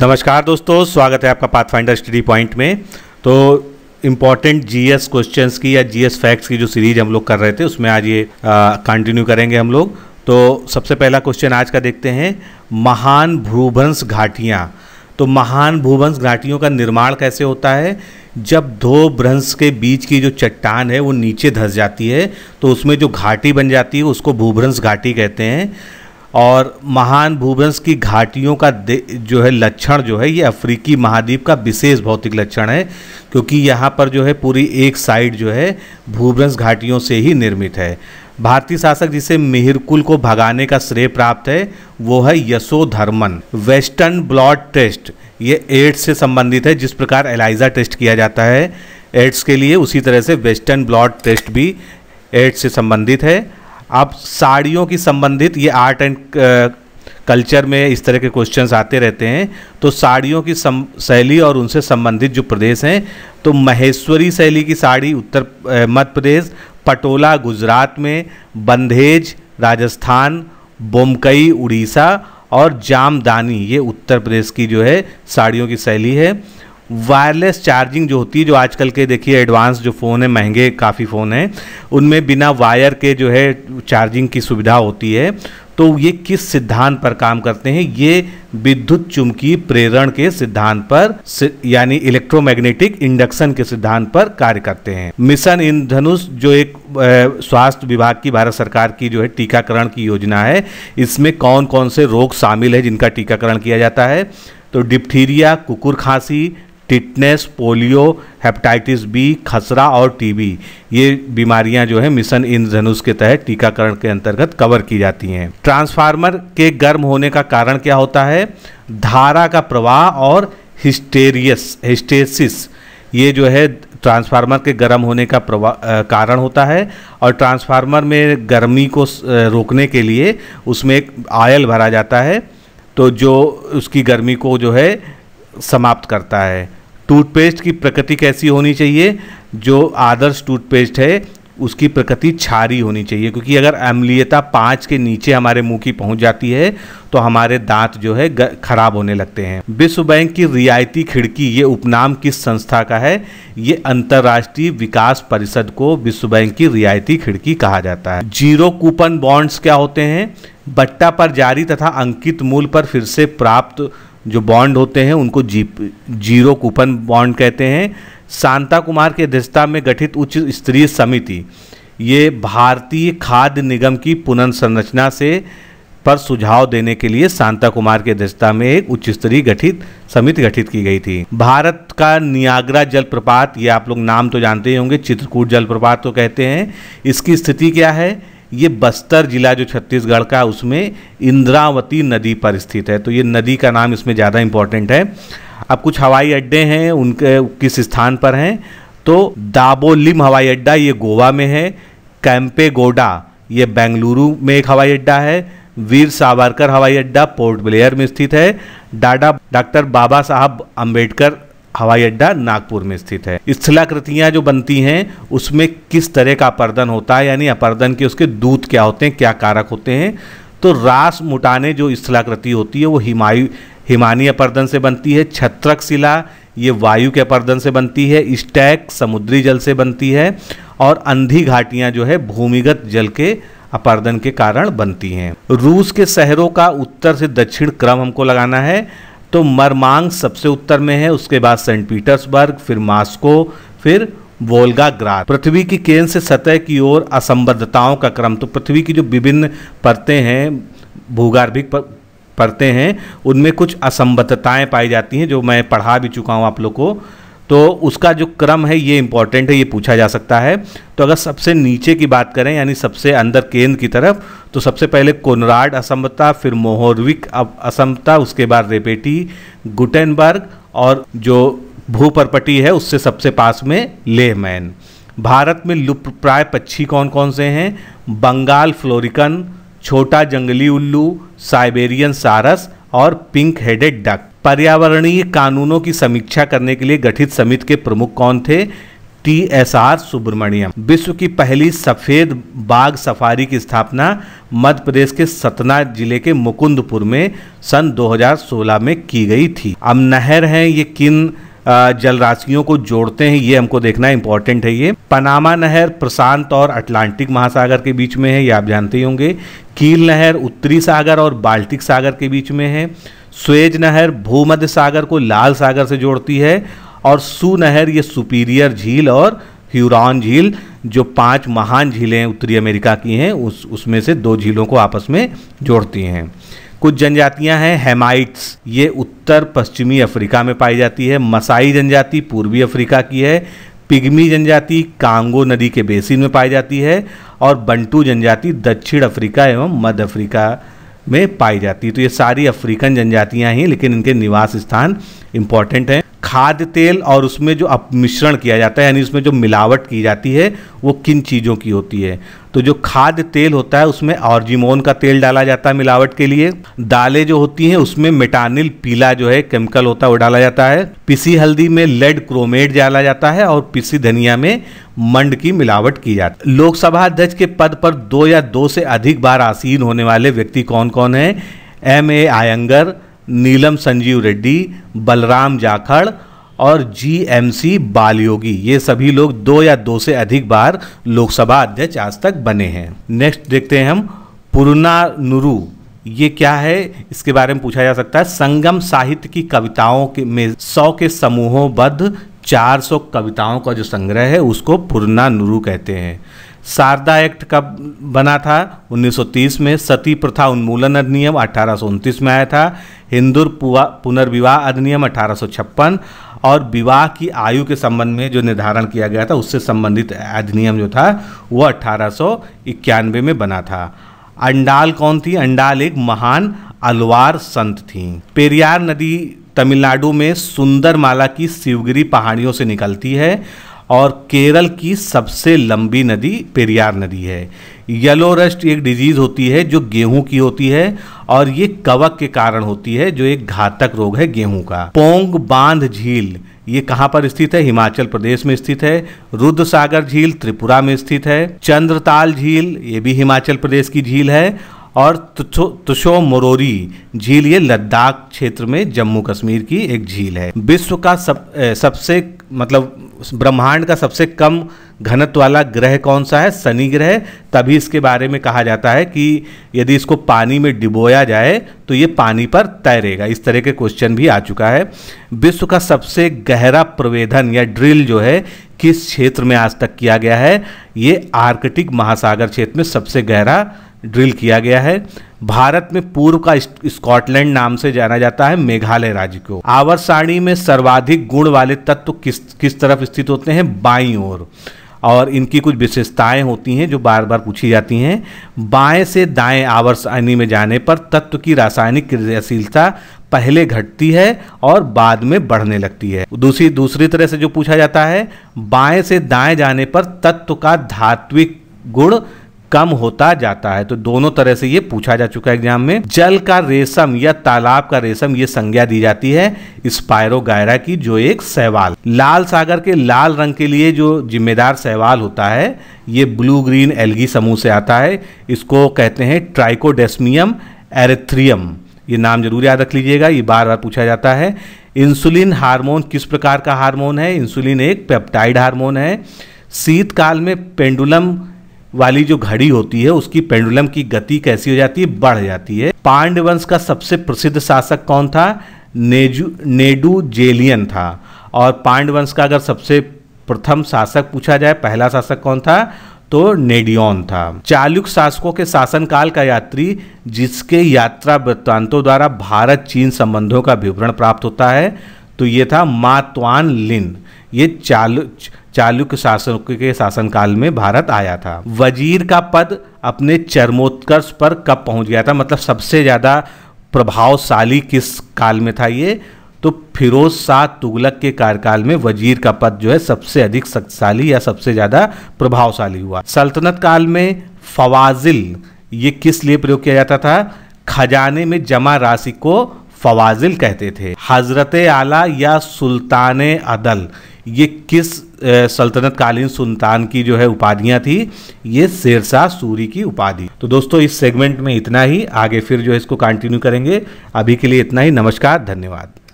नमस्कार दोस्तों स्वागत है आपका पाथफाइंडर स्टडी पॉइंट में तो इम्पॉर्टेंट जीएस क्वेश्चंस की या जीएस फैक्ट्स की जो सीरीज हम लोग कर रहे थे उसमें आज ये कंटिन्यू करेंगे हम लोग तो सबसे पहला क्वेश्चन आज का देखते हैं महान भूभंश घाटियाँ तो महान भूभंश घाटियों का निर्माण कैसे होता है जब दो भ्रंश के बीच की जो चट्टान है वो नीचे धस जाती है तो उसमें जो घाटी बन जाती है उसको भूभ्रंश घाटी कहते हैं और महान भूवंश की घाटियों का जो है लक्षण जो है ये अफ्रीकी महाद्वीप का विशेष भौतिक लक्षण है क्योंकि यहाँ पर जो है पूरी एक साइड जो है भूवंश घाटियों से ही निर्मित है भारतीय शासक जिसे मिहिरकुल को भगाने का श्रेय प्राप्त है वो है यशोधर्मन वेस्टर्न ब्लॉड टेस्ट ये एड्स से संबंधित है जिस प्रकार एलाइजा टेस्ट किया जाता है एड्स के लिए उसी तरह से वेस्टर्न ब्लॉड टेस्ट भी एड्स से संबंधित है आप साड़ियों की संबंधित ये आर्ट एंड कल्चर में इस तरह के क्वेश्चंस आते रहते हैं तो साड़ियों की शैली और उनसे संबंधित जो प्रदेश हैं तो महेश्वरी शैली की साड़ी उत्तर uh, मध्य प्रदेश पटोला गुजरात में बंधेज राजस्थान बोमकई उड़ीसा और जामदानी ये उत्तर प्रदेश की जो है साड़ियों की शैली है वायरलेस चार्जिंग जो होती है जो आजकल के देखिए एडवांस जो फ़ोन है महंगे काफ़ी फ़ोन हैं उनमें बिना वायर के जो है चार्जिंग की सुविधा होती है तो ये किस सिद्धांत पर काम करते हैं ये विद्युत चुंबकीय प्रेरण के सिद्धांत पर यानी इलेक्ट्रोमैग्नेटिक इंडक्शन के सिद्धांत पर कार्य करते हैं मिशन इन धनुष जो एक स्वास्थ्य विभाग की भारत सरकार की जो है टीकाकरण की योजना है इसमें कौन कौन से रोग शामिल है जिनका टीकाकरण किया जाता है तो डिप्थीरिया कुकुर खांसी टिटनेस पोलियो हेपेटाइटिस बी खसरा और टीबी ये बीमारियां जो है मिशन इन धनुष के तहत टीकाकरण के अंतर्गत कवर की जाती हैं ट्रांसफार्मर के गर्म होने का कारण क्या होता है धारा का प्रवाह और हिस्टेरियस हिस्टेसिस ये जो है ट्रांसफार्मर के गर्म होने का प्रवाह कारण होता है और ट्रांसफार्मर में गर्मी को रोकने के लिए उसमें एक आयल भरा जाता है तो जो उसकी गर्मी को जो है समाप्त करता है टूथपेस्ट की प्रकृति कैसी होनी चाहिए जो आदर्श टूथपेस्ट है उसकी प्रकृति छारी होनी चाहिए क्योंकि अगर अम्लीयता पाँच के नीचे हमारे मुंह की पहुंच जाती है तो हमारे दांत जो है खराब होने लगते हैं विश्व बैंक की रियायती खिड़की ये उपनाम किस संस्था का है ये अंतर्राष्ट्रीय विकास परिषद को विश्व बैंक की रियायती खिड़की कहा जाता है जीरो कूपन बॉन्ड्स क्या होते हैं बट्टा पर जारी तथा अंकित मूल पर फिर से प्राप्त जो बॉन्ड होते हैं उनको जी जीरो कूपन बॉन्ड कहते हैं शांता कुमार की अध्यक्षता में गठित उच्च स्तरीय समिति ये भारतीय खाद्य निगम की पुनर्संरचना से पर सुझाव देने के लिए शांता कुमार की अध्यक्षता में एक उच्च स्तरीय गठित समिति गठित की गई थी भारत का नियाग्रा जलप्रपात ये आप लोग नाम तो जानते ही होंगे चित्रकूट जलप्रपात तो कहते हैं इसकी स्थिति क्या है ये बस्तर जिला जो छत्तीसगढ़ का उसमें इंद्रावती नदी पर स्थित है तो ये नदी का नाम इसमें ज़्यादा इम्पोर्टेंट है अब कुछ हवाई अड्डे हैं उनके किस स्थान पर हैं तो दाबोलिम हवाई अड्डा ये गोवा में है कैंपेगोडा ये बेंगलुरु में एक हवाई अड्डा है वीर सावरकर हवाई अड्डा पोर्ट ब्लेयर में स्थित है डाडा डॉक्टर बाबा साहब अम्बेडकर हवाई अड्डा नागपुर में स्थित है स्थलाकृतियाँ जो बनती हैं उसमें किस तरह का अपर्दन होता है यानी अपर्दन के उसके दूत क्या होते हैं क्या कारक होते हैं तो रास मुटाने जो स्थलाकृति होती है वो हिमायु हिमानी अपर्दन से बनती है छत्रक शिला ये वायु के अपर्दन से बनती है स्टैक समुद्री जल से बनती है और अंधी घाटियाँ जो है भूमिगत जल के अपर्दन के कारण बनती हैं रूस के शहरों का उत्तर से दक्षिण क्रम हमको लगाना है तो मरमांग सबसे उत्तर में है उसके बाद सेंट पीटर्सबर्ग फिर मास्को फिर वोल्गा ग्रास पृथ्वी की केंद्र से सतह की ओर असंबद्धताओं का क्रम तो पृथ्वी की जो विभिन्न परतें हैं भूगर्भिक परतें हैं उनमें कुछ असंबद्धताएं पाई जाती हैं जो मैं पढ़ा भी चुका हूं आप लोग को तो उसका जो क्रम है ये इंपॉर्टेंट है ये पूछा जा सकता है तो अगर सबसे नीचे की बात करें यानी सबसे अंदर केंद्र की तरफ तो सबसे पहले कोनराड असमता फिर मोहरविक असमता उसके बाद रेपेटी गुटेनबर्ग और जो भूपरपटी है उससे सबसे पास में लेहमैन भारत में प्राय पक्षी कौन कौन से हैं बंगाल फ्लोरिकन छोटा जंगली उल्लू साइबेरियन सारस और पिंक हेडेड डक पर्यावरणीय कानूनों की समीक्षा करने के लिए गठित समिति के प्रमुख कौन थे टी एस आर सुब्रमण्यम विश्व की पहली सफ़ेद बाघ सफारी की स्थापना मध्य प्रदेश के सतना जिले के मुकुंदपुर में सन 2016 में की गई थी अब नहर है ये किन जलराशियों को जोड़ते हैं ये हमको देखना इम्पोर्टेंट है ये पनामा नहर प्रशांत और अटलांटिक महासागर के बीच में है ये आप जानते ही होंगे कील नहर उत्तरी सागर और बाल्टिक सागर के बीच में है स्वेज नहर भूमध्य सागर को लाल सागर से जोड़ती है और सू नहर ये सुपीरियर झील और ह्यूरॉन झील जो पांच महान झीलें उत्तरी अमेरिका की हैं उस उसमें से दो झीलों को आपस में जोड़ती हैं कुछ जनजातियां हैं हेमाइट्स ये उत्तर पश्चिमी अफ्रीका में पाई जाती है मसाई जनजाति पूर्वी अफ्रीका की है पिग्मी जनजाति कांगो नदी के बेसिन में पाई जाती है और बंटू जनजाति दक्षिण अफ्रीका एवं मध्य अफ्रीका में पाई जाती है तो ये सारी अफ्रीकन जनजातियाँ ही लेकिन इनके निवास स्थान इम्पॉर्टेंट हैं खाद्य तेल और उसमें जो मिश्रण किया जाता है यानी उसमें जो मिलावट की जाती है वो किन चीज़ों की होती है तो जो खाद्य तेल होता है उसमें ऑर्जिमोन का तेल डाला जाता है मिलावट के लिए दालें जो होती हैं उसमें मेटानिल पीला जो है केमिकल होता है वो डाला जाता है पिसी हल्दी में लेड क्रोमेट डाला जाता है और पिसी धनिया में मंड की मिलावट की जाती है लोकसभा अध्यक्ष के पद पर दो या दो से अधिक बार आसीन होने वाले व्यक्ति कौन कौन हैं एम ए आयंगर नीलम संजीव रेड्डी बलराम जाखड़ और जीएमसी बालयोगी ये सभी लोग दो या दो से अधिक बार लोकसभा अध्यक्ष आज तक बने हैं नेक्स्ट देखते हैं हम पुरुना नुरु ये क्या है इसके बारे में पूछा जा सकता है संगम साहित्य की कविताओं के में सौ के समूहों बद्ध 400 कविताओं का जो संग्रह है उसको पुरना नुरु कहते हैं शारदा एक्ट कब बना था 1930 में सती प्रथा उन्मूलन अधिनियम अठारह में आया था हिंदू पुनर्विवाह अधिनियम अठारह और विवाह की आयु के संबंध में जो निर्धारण किया गया था उससे संबंधित अधिनियम जो था वो अठारह में बना था अंडाल कौन थी अंडाल एक महान अलवार संत थी पेरियार नदी तमिलनाडु में सुंदरमाला की शिवगिरी पहाड़ियों से निकलती है और केरल की सबसे लंबी नदी पेरियार नदी है येलो रस्ट एक डिजीज़ होती है जो गेहूं की होती है और ये कवक के कारण होती है जो एक घातक रोग है गेहूं का पोंग बांध झील ये कहाँ पर स्थित है हिमाचल प्रदेश में स्थित है रुद्र सागर झील त्रिपुरा में स्थित है चंद्रताल झील ये भी हिमाचल प्रदेश की झील है और तुशो मोरोरी झील ये लद्दाख क्षेत्र में जम्मू कश्मीर की एक झील है विश्व का सब सबसे मतलब उस ब्रह्मांड का सबसे कम घनत्व वाला ग्रह कौन सा है शनि ग्रह तभी इसके बारे में कहा जाता है कि यदि इसको पानी में डिबोया जाए तो ये पानी पर तैरेगा इस तरह के क्वेश्चन भी आ चुका है विश्व का सबसे गहरा प्रवेधन या ड्रिल जो है किस क्षेत्र में आज तक किया गया है ये आर्कटिक महासागर क्षेत्र में सबसे गहरा ड्रिल किया गया है भारत में पूर्व का स्कॉटलैंड नाम से जाना जाता है मेघालय राज्य को आवर सारणी में सर्वाधिक गुण वाले तत्व किस किस तरफ स्थित होते हैं बाई ओर और इनकी कुछ विशेषताएं होती हैं जो बार बार पूछी जाती हैं बाएं से दाएं आवर सारणी में जाने पर तत्व की रासायनिक क्रियाशीलता पहले घटती है और बाद में बढ़ने लगती है दूसरी दूसरी तरह से जो पूछा जाता है बाएं से दाएं जाने पर तत्व का धात्विक गुण कम होता जाता है तो दोनों तरह से ये पूछा जा चुका है एग्जाम में जल का रेशम या तालाब का रेशम ये संज्ञा दी जाती है स्पायरोगायरा की जो एक सहवाल लाल सागर के लाल रंग के लिए जो जिम्मेदार सहवाल होता है ये ब्लू ग्रीन एल्गी समूह से आता है इसको कहते हैं ट्राइकोडेस्मियम एरेथ्रियम ये नाम जरूर याद रख लीजिएगा ये बार बार पूछा जाता है इंसुलिन हार्मोन किस प्रकार का हार्मोन है इंसुलिन एक पेप्टाइड हार्मोन है शीतकाल में पेंडुलम वाली जो घड़ी होती है उसकी पेंडुलम की गति कैसी हो जाती है बढ़ जाती है पांडवंश का सबसे प्रसिद्ध शासक कौन था नेजू नेडू जेलियन था और पांडवंश का अगर सबसे प्रथम शासक पूछा जाए पहला शासक कौन था तो नेडियन था चालुक शासकों के शासनकाल का यात्री जिसके यात्रा वृत्तांतों द्वारा भारत चीन संबंधों का विवरण प्राप्त होता है तो ये था मातवान लिन ये चालु चालुक्य शासन के शासनकाल में भारत आया था वजीर का पद अपने चरमोत्कर्ष पर कब पहुंच गया था मतलब सबसे ज़्यादा प्रभावशाली किस काल में था ये तो फिरोज शाह तुगलक के कार्यकाल में वजीर का पद जो है सबसे अधिक शक्तिशाली या सबसे ज़्यादा प्रभावशाली हुआ सल्तनत काल में फवाजिल ये किस लिए प्रयोग किया जाता था खजाने में जमा राशि को फवाजिल कहते थे हजरत आला या सुल्तान अदल ये किस सल्तनत कालीन सुल्तान की जो है उपाधियाँ थी ये शेरशाह सूरी की उपाधि तो दोस्तों इस सेगमेंट में इतना ही आगे फिर जो है इसको कंटिन्यू करेंगे अभी के लिए इतना ही नमस्कार धन्यवाद